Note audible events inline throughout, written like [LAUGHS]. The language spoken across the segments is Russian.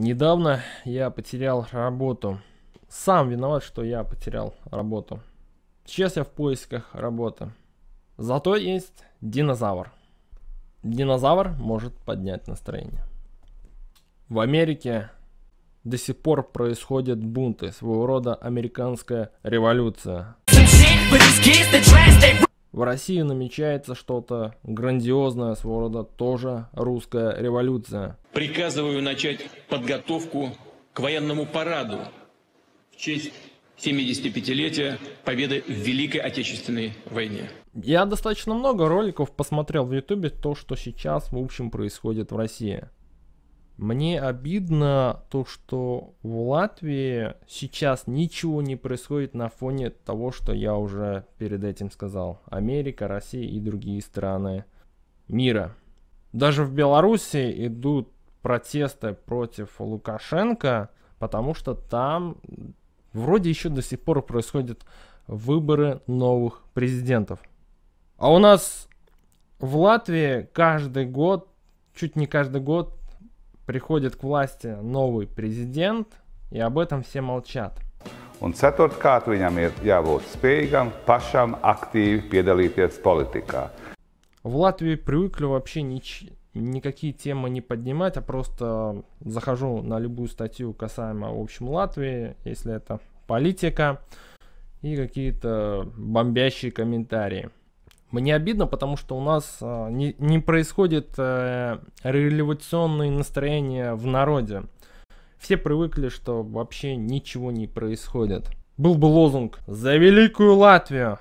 Недавно я потерял работу. Сам виноват, что я потерял работу. Сейчас я в поисках работы. Зато есть динозавр. Динозавр может поднять настроение. В Америке до сих пор происходят бунты, своего рода американская революция. В России намечается что-то грандиозное, своего рода тоже русская революция. Приказываю начать подготовку к военному параду в честь 75-летия победы в Великой Отечественной войне. Я достаточно много роликов посмотрел в Ютубе то, что сейчас, в общем, происходит в России. Мне обидно то, что в Латвии сейчас ничего не происходит на фоне того, что я уже перед этим сказал. Америка, Россия и другие страны мира. Даже в Беларуси идут протесты против Лукашенко, потому что там вроде еще до сих пор происходят выборы новых президентов. А у нас в Латвии каждый год, чуть не каждый год приходит к власти новый президент, и об этом все молчат. Un ceturtkārt, viņam ir jābūt spējīgam pašam aktīvi piedalīties politikā. В Латвии привыкли вообще нич... никакие темы не поднимать, а просто захожу на любую статью касаемо, в общем, Латвии, если это политика, и какие-то бомбящие комментарии. Мне обидно, потому что у нас а, не, не происходит э, революционные настроения в народе. Все привыкли, что вообще ничего не происходит. Был бы лозунг «За великую Латвию!»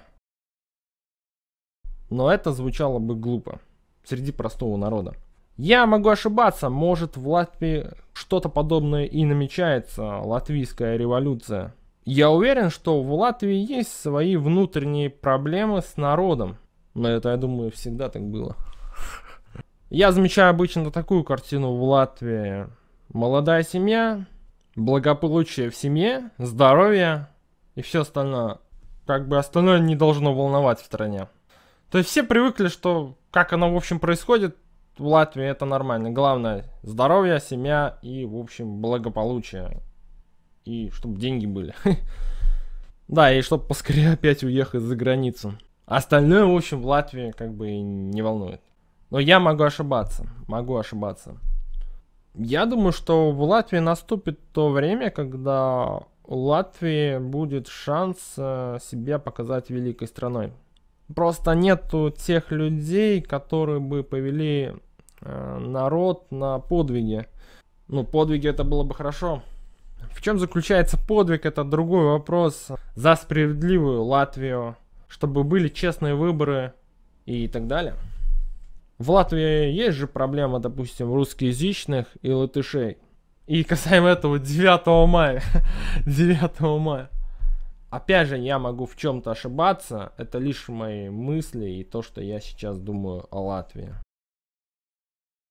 Но это звучало бы глупо среди простого народа. Я могу ошибаться, может в Латвии что-то подобное и намечается, латвийская революция. Я уверен, что в Латвии есть свои внутренние проблемы с народом, но это, я думаю, всегда так было. Я замечаю обычно такую картину в Латвии. Молодая семья, благополучие в семье, здоровье и все остальное. Как бы остальное не должно волновать в стране. То есть все привыкли, что как оно, в общем, происходит в Латвии, это нормально. Главное, здоровье, семья и, в общем, благополучие. И чтобы деньги были. [LAUGHS] Да, и чтобы поскорее опять уехать за границу. Остальное, в общем, в Латвии как бы не волнует. Но я могу ошибаться, могу ошибаться. Я думаю, что в Латвии наступит то время, когда у Латвии будет шанс э, себя показать великой страной. Просто нету тех людей, которые бы повели э, народ на подвиги. Ну, подвиги это было бы хорошо. В чем заключается подвиг, это другой вопрос. За справедливую Латвию, чтобы были честные выборы и так далее. В Латвии есть же проблема, допустим, русскоязычных и латышей. И касаемо этого 9 мая. 9 [LAUGHS] мая. Опять же, я могу в чем-то ошибаться. Это лишь мои мысли и то, что я сейчас думаю о Латвии.